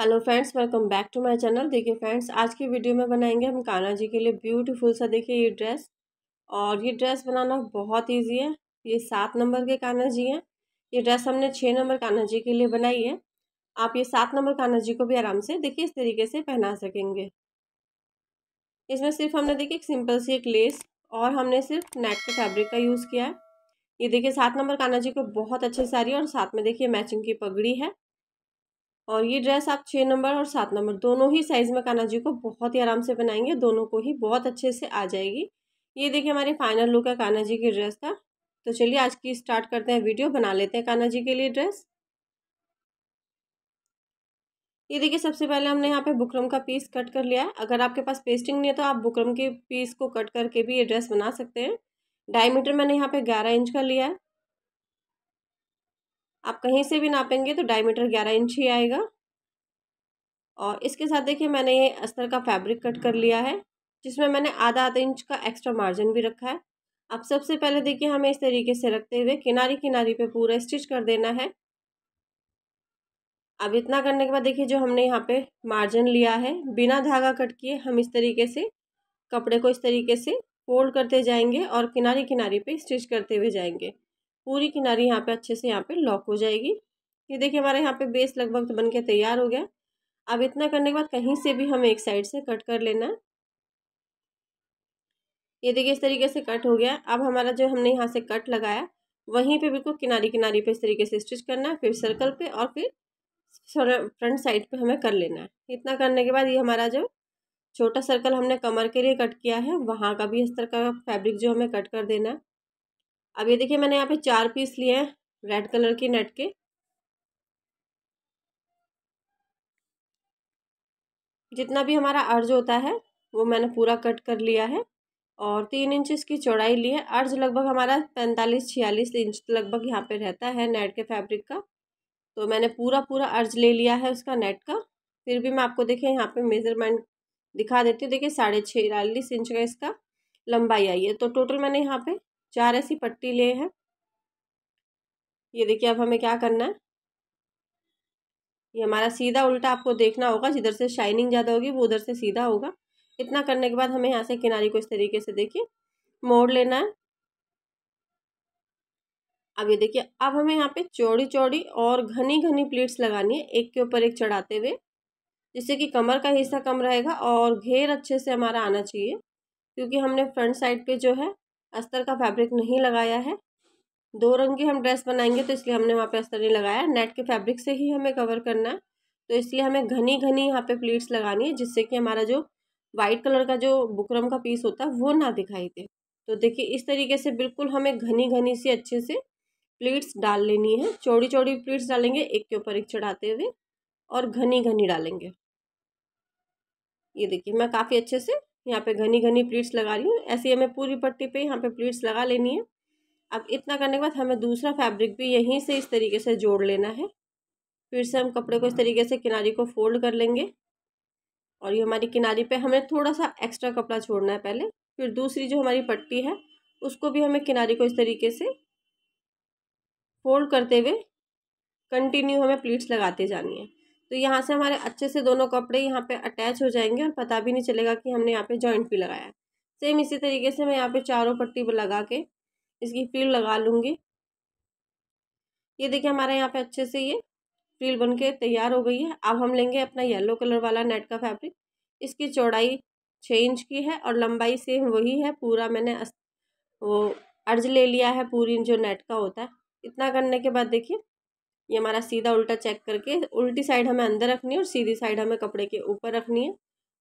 hello friends welcome back to my channel देखिए friends आज की वीडियो में बनाएंगे हम कान्हा जी के लिए ब्यूटीफुल सा देखिए ये ड्रेस और ये ड्रेस बनाना बहुत इजी है ये सात नंबर के कान्हा जी हैं ये ड्रेस हमने छः नंबर कान्हा जी के लिए बनाई है आप ये सात नंबर कान्हा जी को भी आराम से देखिए इस तरीके से पहना सकेंगे इसमें सिर्फ हमने देखिए एक सिंपल सी एक लेस और हमने सिर्फ नेट के फैब्रिक का यूज़ किया है ये देखिए सात नंबर कान्हा जी को बहुत अच्छी साड़ी और साथ में देखिए मैचिंग की पगड़ी है और ये ड्रेस आप छः नंबर और सात नंबर दोनों ही साइज़ में काना जी को बहुत ही आराम से बनाएंगे दोनों को ही बहुत अच्छे से आ जाएगी ये देखिए हमारे फाइनल लुक है काना जी की ड्रेस का तो चलिए आज की स्टार्ट करते हैं वीडियो बना लेते हैं काना जी के लिए ड्रेस ये देखिए सबसे पहले हमने यहाँ पे बुकरम का पीस कट कर लिया है अगर आपके पास पेस्टिंग नहीं है तो आप बुकरम के पीस को कट करके भी ये ड्रेस बना सकते हैं डायमीटर मैंने यहाँ पे ग्यारह इंच का लिया है आप कहीं से भी नापेंगे तो डायमीटर ग्यारह इंच ही आएगा और इसके साथ देखिए मैंने ये अस्तर का फैब्रिक कट कर लिया है जिसमें मैंने आधा आधा इंच का एक्स्ट्रा मार्जिन भी रखा है अब सबसे पहले देखिए हमें इस तरीके से रखते हुए किनारी किनारी पे पूरा स्टिच कर देना है अब इतना करने के बाद देखिए जो हमने यहाँ पे मार्जिन लिया है बिना धागा कट किए हम इस तरीके से कपड़े को इस तरीके से फोल्ड करते जाएंगे और किनारे किनारे पे स्टिच करते हुए जाएंगे पूरी किनारी यहाँ पे अच्छे से यहाँ पे लॉक हो जाएगी ये देखिए हमारे यहाँ पे बेस लगभग तो बन के तैयार हो गया अब इतना करने के बाद कहीं से भी हमें एक साइड से कट कर लेना है ये देखिए इस तरीके से कट हो गया अब हमारा जो हमने यहाँ से कट लगाया वहीं पे बिल्कुल किनारी किनारी पे इस तरीके से स्टिच करना है फिर सर्कल पे और फिर फ्रंट साइड पे हमें कर लेना है इतना करने के बाद ये हमारा जो छोटा सर्कल हमने कमर के लिए कट किया है वहाँ का भी इस तरह का फैब्रिक जो हमें कट कर देना है अब ये देखिए मैंने यहाँ पे चार पीस लिए हैं रेड कलर के नेट के जितना भी हमारा अर्ज होता है वो मैंने पूरा कट कर लिया है और तीन इंच इसकी चौड़ाई ली है अर्ज लगभग हमारा पैंतालीस छियालीस इंच लगभग यहाँ पे रहता है नेट के फैब्रिक का तो मैंने पूरा पूरा अर्ज ले लिया है उसका नेट का फिर भी मैं आपको देखिए यहाँ पे मेज़रमेंट दिखा देती हूँ देखिए साढ़े छियालीस इंच का इसका लंबाई आई है तो टोटल मैंने यहाँ पे चार ऐसी पट्टी ले हैं ये देखिए अब हमें क्या करना है ये हमारा सीधा उल्टा आपको देखना होगा जिधर से शाइनिंग ज़्यादा होगी वो उधर से सीधा होगा इतना करने के बाद हमें यहाँ से किनारे को इस तरीके से देखिए मोड़ लेना है अब ये देखिए अब हमें यहाँ पे चौड़ी चौड़ी और घनी घनी प्लीट्स लगानी है एक के ऊपर एक चढ़ाते हुए जिससे कि कमर का हिस्सा कम रहेगा और घेर अच्छे से हमारा आना चाहिए क्योंकि हमने फ्रंट साइड पे जो है अस्तर का फैब्रिक नहीं लगाया है दो रंग की हम ड्रेस बनाएंगे तो इसलिए हमने वहाँ पे अस्तर नहीं लगाया नेट के फैब्रिक से ही हमें कवर करना है तो इसलिए हमें घनी घनी यहाँ पे प्लीट्स लगानी है जिससे कि हमारा जो वाइट कलर का जो बुकरम का पीस होता है वो ना दिखाई दे तो देखिए इस तरीके से बिल्कुल हमें घनी घनी सी अच्छे से प्लीट्स डाल लेनी है चौड़ी चौड़ी प्लीट्स डालेंगे एक के ऊपर एक चढ़ाते हुए और घनी घनी डालेंगे ये देखिए मैं काफ़ी अच्छे से यहाँ पे घनी घनी प्लीट्स लगा रही हूँ ऐसी हमें पूरी पट्टी पे यहाँ पे प्लीट्स लगा लेनी है अब इतना करने के बाद हमें दूसरा फैब्रिक भी यहीं से इस तरीके से जोड़ लेना है फिर से हम कपड़े को इस तरीके से किनारी को फोल्ड कर लेंगे और ये हमारी किनारी पे हमें थोड़ा सा एक्स्ट्रा कपड़ा छोड़ना है पहले फिर दूसरी जो हमारी पट्टी है उसको भी हमें किनारी को इस तरीके से फोल्ड करते हुए कंटिन्यू हमें प्लीट्स लगाते जानी है तो यहाँ से हमारे अच्छे से दोनों कपड़े यहाँ पे अटैच हो जाएंगे और पता भी नहीं चलेगा कि हमने यहाँ पे जॉइंट भी लगाया सेम इसी तरीके से मैं यहाँ पे चारों पट्टी लगा के इसकी फील लगा लूँगी ये देखिए हमारे यहाँ पे अच्छे से ये फील बन के तैयार हो गई है अब हम लेंगे अपना येलो कलर वाला नेट का फैब्रिक इसकी चौड़ाई छः इंच की है और लंबाई सेम वही है पूरा मैंने वो अर्ज ले लिया है पूरी जो नेट का होता है इतना करने के बाद देखिए ये हमारा सीधा उल्टा चेक करके उल्टी साइड हमें अंदर रखनी है और सीधी साइड हमें कपड़े के ऊपर रखनी है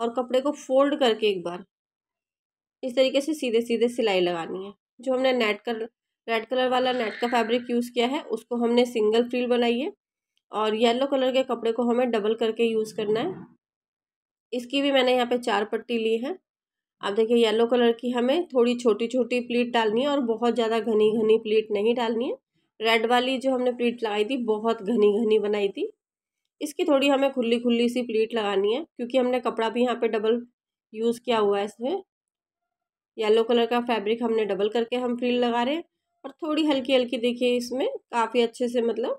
और कपड़े को फोल्ड करके एक बार इस तरीके से सीधे सीधे सिलाई लगानी है जो हमने नेट कर रेड कलर वाला नेट का फैब्रिक यूज़ किया है उसको हमने सिंगल फ्रील बनाई है और येलो कलर के कपड़े को हमें डबल करके यूज़ करना है इसकी भी मैंने यहाँ पे चार पट्टी ली है आप देखिए येलो कलर की हमें थोड़ी छोटी छोटी प्लीट डालनी है और बहुत ज़्यादा घनी घनी प्लीट नहीं डालनी है रेड वाली जो हमने प्लीट लगाई थी बहुत घनी घनी बनाई थी इसकी थोड़ी हमें खुली खुली सी प्लीट लगानी है क्योंकि हमने कपड़ा भी यहाँ पे डबल यूज़ किया हुआ है इसमें येलो कलर का फैब्रिक हमने डबल करके हम फ्रील लगा रहे हैं और थोड़ी हल्की हल्की देखिए इसमें काफ़ी अच्छे से मतलब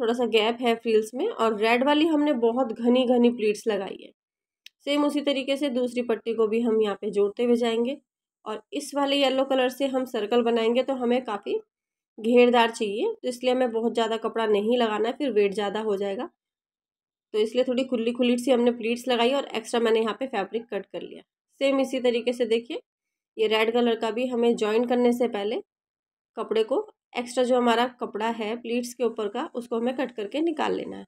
थोड़ा सा गैप है फ्रील्स में और रेड वाली हमने बहुत घनी घनी प्लीट्स लगाई है सेम उसी तरीके से दूसरी पट्टी को भी हम यहाँ पे जोड़ते हुए जाएंगे और इस वाले येलो कलर से हम सर्कल बनाएंगे तो हमें काफ़ी घेरदार चाहिए तो इसलिए हमें बहुत ज़्यादा कपड़ा नहीं लगाना है फिर वेट ज़्यादा हो जाएगा तो इसलिए थोड़ी खुली खुली सी हमने प्लीट्स लगाई और एक्स्ट्रा मैंने यहाँ पे फैब्रिक कट कर लिया सेम इसी तरीके से देखिए ये रेड कलर का भी हमें जॉइन करने से पहले कपड़े को एक्स्ट्रा जो हमारा कपड़ा है प्लीट्स के ऊपर का उसको हमें कट करके निकाल लेना है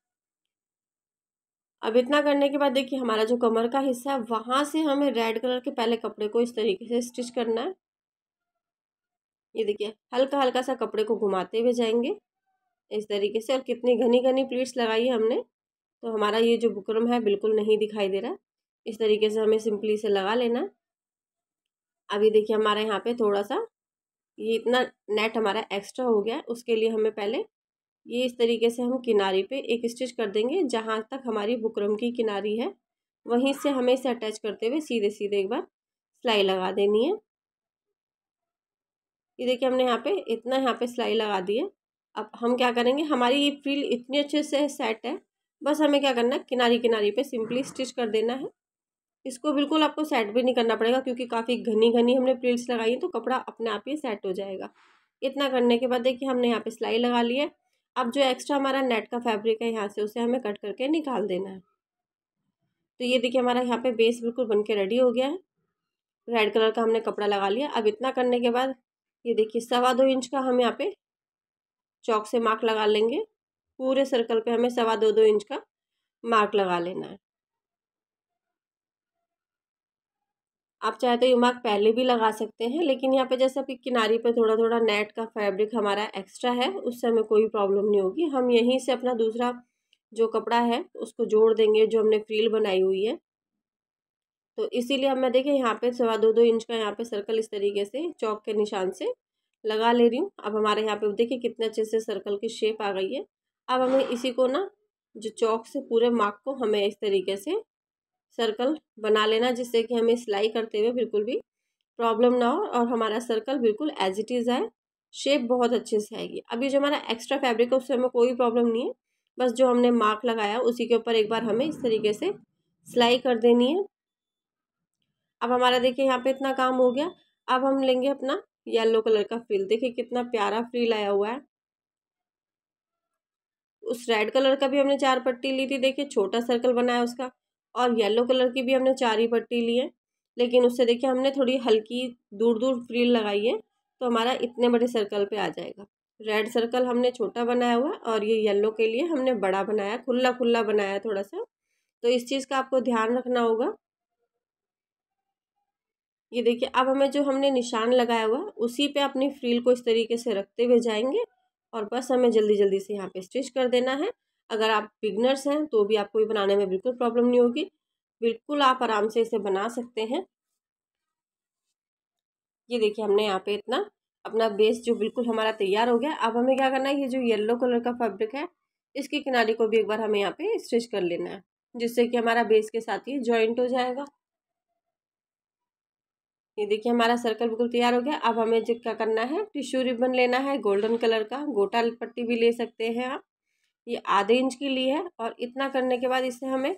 अब इतना करने के बाद देखिए हमारा जो कमर का हिस्सा है वहाँ से हमें रेड कलर के पहले कपड़े को इस तरीके से स्टिच करना है ये देखिए हल्का हल्का सा कपड़े को घुमाते हुए जाएंगे इस तरीके से और कितनी घनी घनी प्लीट्स लगाई है हमने तो हमारा ये जो बुकरम है बिल्कुल नहीं दिखाई दे रहा इस तरीके से हमें सिंपली से लगा लेना अभी देखिए हमारे यहाँ पे थोड़ा सा ये इतना नेट हमारा एक्स्ट्रा हो गया उसके लिए हमें पहले ये इस तरीके से हम किनारे पे एक स्टिच कर देंगे जहाँ तक हमारी बुकरम की किनारी है वहीं से हमें इसे अटैच करते हुए सीधे सीधे एक बार सिलाई लगा देनी है ये देखिए हमने यहाँ पे इतना यहाँ पे सिलाई लगा दी है अब हम क्या करेंगे हमारी ये फ्रिल इतनी अच्छे से सेट है बस हमें क्या करना है किनारी किनारी पे सिंपली स्टिच कर देना है इसको बिल्कुल आपको सेट भी नहीं करना पड़ेगा क्योंकि काफ़ी घनी घनी हमने प्रिल्स लगाई हैं तो कपड़ा अपने आप ही सेट हो जाएगा इतना करने के बाद देखिए हमने यहाँ पर सिलाई लगा ली है अब जो एक्स्ट्रा हमारा नेट का फैब्रिक है यहाँ से उसे हमें कट करके निकाल देना है तो ये देखिए हमारा यहाँ पे बेस बिल्कुल बन के रेडी हो गया है रेड कलर का हमने कपड़ा लगा लिया अब इतना करने के बाद ये देखिए सवा दो इंच का हम यहाँ पे चौक से मार्क लगा लेंगे पूरे सर्कल पे हमें सवा दो दो इंच का मार्क लगा लेना है आप चाहे तो ये मार्क पहले भी लगा सकते हैं लेकिन यहाँ पे जैसे आपकी किनारी पे थोड़ा थोड़ा नेट का फैब्रिक हमारा एक्स्ट्रा है उससे हमें कोई प्रॉब्लम नहीं होगी हम यहीं से अपना दूसरा जो कपड़ा है उसको जोड़ देंगे जो हमने फ्रील बनाई हुई है तो इसीलिए अब मैं देखिए यहाँ पे सवा दो दो इंच का यहाँ पे सर्कल इस तरीके से चौक के निशान से लगा ले रही हूँ अब हमारे यहाँ पे देखिए कितने अच्छे से सर्कल की शेप आ गई है अब हमें इसी को ना जो चौक से पूरे मार्क को हमें इस तरीके से सर्कल बना लेना जिससे कि हमें सिलाई करते हुए बिल्कुल भी प्रॉब्लम ना हो और हमारा सर्कल बिल्कुल एज इट इज़ आए शेप बहुत अच्छे से आएगी अब ये जो हमारा एक्स्ट्रा फैब्रिक है उससे हमें कोई प्रॉब्लम नहीं है बस जो हमने मार्क लगाया उसी के ऊपर एक बार हमें इस तरीके से सिलाई कर देनी है अब हमारा देखिए यहाँ पे इतना काम हो गया अब हम लेंगे अपना येलो कलर का फ्रिल देखिए कितना प्यारा फ्रिल आया हुआ है उस रेड कलर का भी हमने चार पट्टी ली थी देखिए छोटा सर्कल बनाया उसका और येलो कलर की भी हमने चार ही पट्टी ली है लेकिन उससे देखिए हमने थोड़ी हल्की दूर दूर फ्रिल लगाई है तो हमारा इतने बड़े सर्कल पे आ जाएगा रेड सर्कल हमने छोटा बनाया हुआ और ये येलो के लिए हमने बड़ा बनाया खुला खुला बनाया थोड़ा सा तो इस चीज़ का आपको ध्यान रखना होगा ये देखिए अब हमें जो हमने निशान लगाया हुआ है उसी पे अपनी फ्रील को इस तरीके से रखते हुए जाएंगे और बस हमें जल्दी जल्दी से यहाँ पे स्टिच कर देना है अगर आप बिगनर्स हैं तो भी आपको ये बनाने में बिल्कुल प्रॉब्लम नहीं होगी बिल्कुल आप आराम से इसे बना सकते हैं ये देखिए हमने यहाँ पे इतना अपना बेस जो बिल्कुल हमारा तैयार हो गया अब हमें क्या करना है ये जो येल्लो कलर का फैब्रिक है इसके किनारे को भी एक बार हमें यहाँ पे स्टिच कर लेना है जिससे कि हमारा बेस के साथ ही ज्वाइंट हो जाएगा ये देखिए हमारा सर्कल बिल्कुल तैयार हो गया अब हमें जो क्या करना है टिश्यू रिबन लेना है गोल्डन कलर का गोटा पट्टी भी ले सकते हैं आप ये आधे इंच की ली है और इतना करने के बाद इसे हमें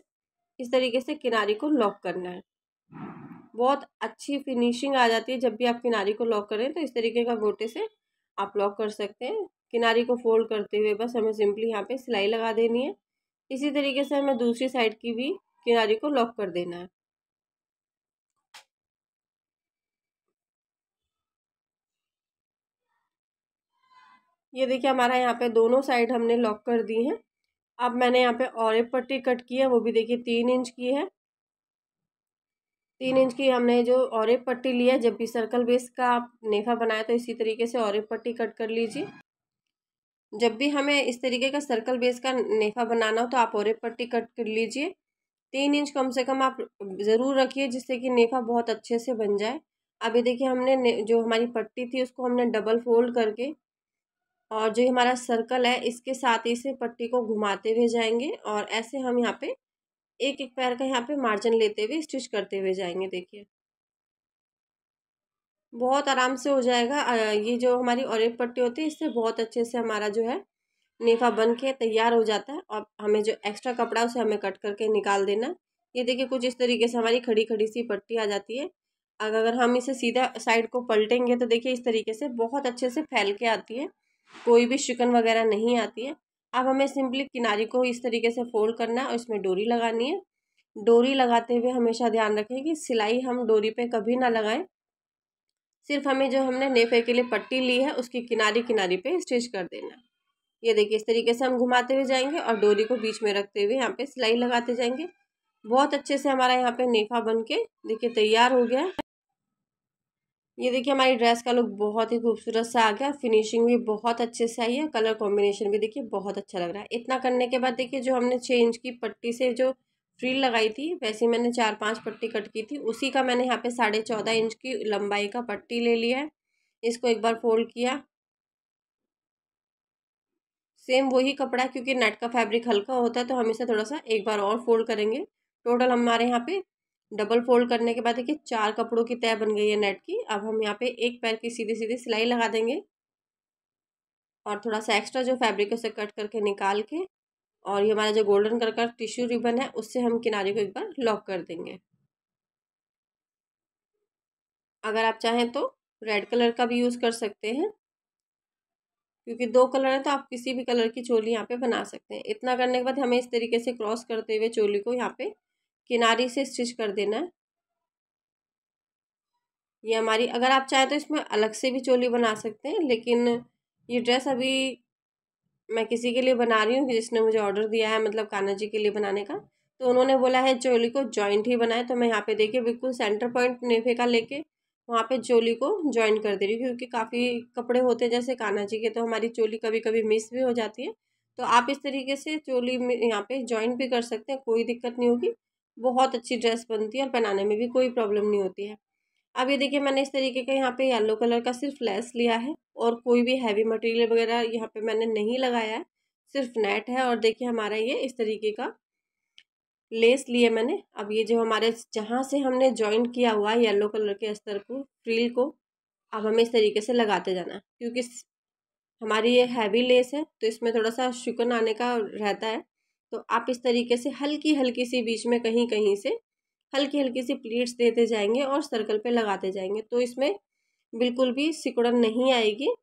इस तरीके से किनारी को लॉक करना है बहुत अच्छी फिनिशिंग आ जाती है जब भी आप किनारी को लॉक करें तो इस तरीके का गोटे से आप लॉक कर सकते हैं किनारी को फोल्ड करते हुए बस हमें सिंपली यहाँ पे सिलाई लगा देनी है इसी तरीके से हमें दूसरी साइड की भी किनारी को लॉक कर देना है ये देखिए हमारा यहाँ पे दोनों साइड हमने लॉक कर दी हैं अब मैंने यहाँ पे और एक पट्टी कट की है वो भी देखिए तीन इंच की है तीन इंच की हमने जो और एक पट्टी लिया जब भी सर्कल बेस का आप नेफा बनाए तो इसी तरीके से और एक पट्टी कट कर लीजिए जब भी हमें इस तरीके का सर्कल बेस का नेफा बनाना हो तो आप और एक पट्टी कट कर लीजिए तीन इंच कम से कम आप ज़रूर रखिए जिससे कि नेफा बहुत अच्छे से बन जाए अभी देखिए हमने जो हमारी पट्टी थी उसको हमने डबल फोल्ड करके और जो हमारा सर्कल है इसके साथ ही इसे पट्टी को घुमाते हुए जाएंगे और ऐसे हम यहाँ पे एक एक पैर का यहाँ पे मार्जिन लेते हुए स्टिच करते हुए जाएंगे देखिए बहुत आराम से हो जाएगा ये जो हमारी और पट्टी होती है इससे बहुत अच्छे से हमारा जो है नेफा बन के तैयार हो जाता है और हमें जो एक्स्ट्रा कपड़ा उसे हमें कट करके निकाल देना ये देखिए कुछ इस तरीके से हमारी खड़ी खड़ी सी पट्टी आ जाती है अगर हम इसे सीधा साइड को पलटेंगे तो देखिए इस तरीके से बहुत अच्छे से फैल के आती है कोई भी शिकन वगैरह नहीं आती है अब हमें सिंपली किनारी को इस तरीके से फोल्ड करना है और इसमें डोरी लगानी है डोरी लगाते हुए हमेशा ध्यान रखें कि सिलाई हम डोरी पे कभी ना लगाएं सिर्फ हमें जो हमने नेफे के लिए पट्टी ली है उसकी किनारी किनारी पे स्टिच कर देना ये देखिए इस तरीके से हम घुमाते हुए जाएंगे और डोरी को बीच में रखते हुए यहाँ पे सिलाई लगाते जाएंगे बहुत अच्छे से हमारा यहाँ पे नेफा बन के देखिए तैयार हो गया ये देखिए हमारी ड्रेस का लुक बहुत ही खूबसूरत सा आ गया फिनिशिंग भी बहुत अच्छे से आई है कलर कॉम्बिनेशन भी देखिए बहुत अच्छा लग रहा है इतना करने के बाद देखिए जो हमने छः इंच की पट्टी से जो फ्रील लगाई थी वैसे मैंने चार पांच पट्टी कट की थी उसी का मैंने यहाँ पे साढ़े चौदह इंच की लंबाई का पट्टी ले लिया है इसको एक बार फोल्ड किया सेम वही कपड़ा क्योंकि नेट का फैब्रिक हल्का होता है तो हम इसे थोड़ा सा एक बार और फोल्ड करेंगे टोटल हमारे यहाँ पे डबल फोल्ड करने के बाद देखिए चार कपड़ों की तय बन गई है नेट की अब हम यहाँ पे एक पैर की सीधी सीधी सिलाई लगा देंगे और थोड़ा सा एक्स्ट्रा जो फैब्रिक है उसे कट करके निकाल के और ये हमारा जो गोल्डन कलर का टिश्यू रिबन है उससे हम किनारे को एक बार लॉक कर देंगे अगर आप चाहें तो रेड कलर का भी यूज़ कर सकते हैं क्योंकि दो कलर है तो आप किसी भी कलर की चोली यहाँ पे बना सकते हैं इतना करने के बाद हमें इस तरीके से क्रॉस करते हुए चोली को यहाँ पे किनारी से स्टिच कर देना है ये हमारी अगर आप चाहें तो इसमें अलग से भी चोली बना सकते हैं लेकिन ये ड्रेस अभी मैं किसी के लिए बना रही हूँ जिसने मुझे ऑर्डर दिया है मतलब कान्हा जी के लिए बनाने का तो उन्होंने बोला है चोली को जॉइंट ही बनाए तो मैं यहाँ पे देखिए बिल्कुल सेंटर पॉइंट नेफे का लेके वहाँ पे चोली को ज्वाइन कर दे रही हूँ क्योंकि काफ़ी कपड़े होते हैं जैसे कान्हा जी के तो हमारी चोली कभी कभी मिस भी हो जाती है तो आप इस तरीके से चोली में यहाँ पर जॉइंट भी कर सकते हैं कोई दिक्कत नहीं होगी बहुत अच्छी ड्रेस बनती है और पहनाने में भी कोई प्रॉब्लम नहीं होती है अब ये देखिए मैंने इस तरीके का यहाँ पे येलो कलर का सिर्फ लेस लिया है और कोई भी हैवी मटेरियल वगैरह यहाँ पे मैंने नहीं लगाया है सिर्फ नेट है और देखिए हमारा ये इस तरीके का लेस लिए मैंने अब ये जो हमारे जहाँ से हमने ज्वाइन किया हुआ है येलो कलर के अस्तर को फ्रील को अब हमें इस तरीके से लगाते जाना है क्योंकि हमारी ये हैवी लेस है तो इसमें थोड़ा सा शिकन आने का रहता है तो आप इस तरीके से हल्की हल्की सी बीच में कहीं कहीं से हल्की हल्की सी प्लीट्स देते जाएंगे और सर्कल पे लगाते जाएंगे तो इसमें बिल्कुल भी सिकुड़न नहीं आएगी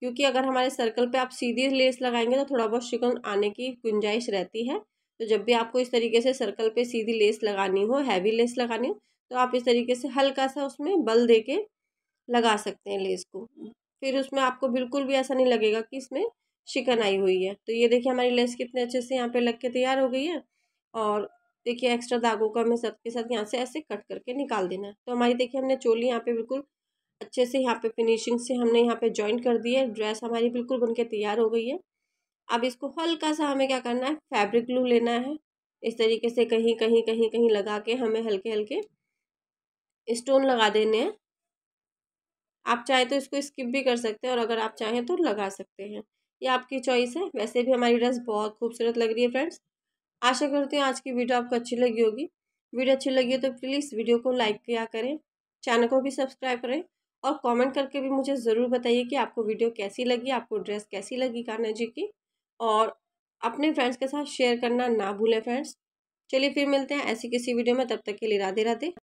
क्योंकि अगर हमारे सर्कल पे आप सीधी लेस लगाएंगे तो थोड़ा बहुत सिकुड़न आने की गुंजाइश रहती है तो जब भी आपको इस तरीके से सर्कल पे सीधी लेस लगानी हो हैवी लेस लगानी हो तो आप इस तरीके से हल्का सा उसमें बल दे के लगा सकते हैं लेस को फिर उसमें आपको बिल्कुल भी ऐसा नहीं लगेगा कि इसमें शिकन आई हुई है तो ये देखिए हमारी लेस कितने अच्छे से यहाँ पे लग के तैयार हो गई है और देखिए एक्स्ट्रा दागों को हमें सबके साथ यहाँ से ऐसे कट करके निकाल देना है तो हमारी देखिए हमने चोली यहाँ पे बिल्कुल अच्छे से यहाँ पे फिनिशिंग से हमने यहाँ पे ज्वाइंट कर दी है ड्रेस हमारी बिल्कुल बन तैयार हो गई है अब इसको हल्का सा हमें क्या करना है फैब्रिक ग्लू लेना है इस तरीके से कहीं कहीं कहीं कहीं लगा के हमें हल्के हल्के स्टोन लगा देने हैं आप चाहे तो इसको स्किप भी कर सकते हैं और अगर आप चाहें तो लगा सकते हैं ये आपकी चॉइस है वैसे भी हमारी ड्रेस बहुत खूबसूरत लग रही है फ्रेंड्स आशा करती हूँ आज की वीडियो आपको अच्छी लगी होगी वीडियो अच्छी लगी हो तो प्लीज़ वीडियो को लाइक किया करें चैनल को भी सब्सक्राइब करें और कमेंट करके भी मुझे ज़रूर बताइए कि आपको वीडियो कैसी लगी आपको ड्रेस कैसी लगी कान्हा जी की और अपने फ्रेंड्स के साथ शेयर करना ना भूलें फ्रेंड्स चलिए फिर मिलते हैं ऐसी किसी वीडियो में तब तक के लिए राधे राधे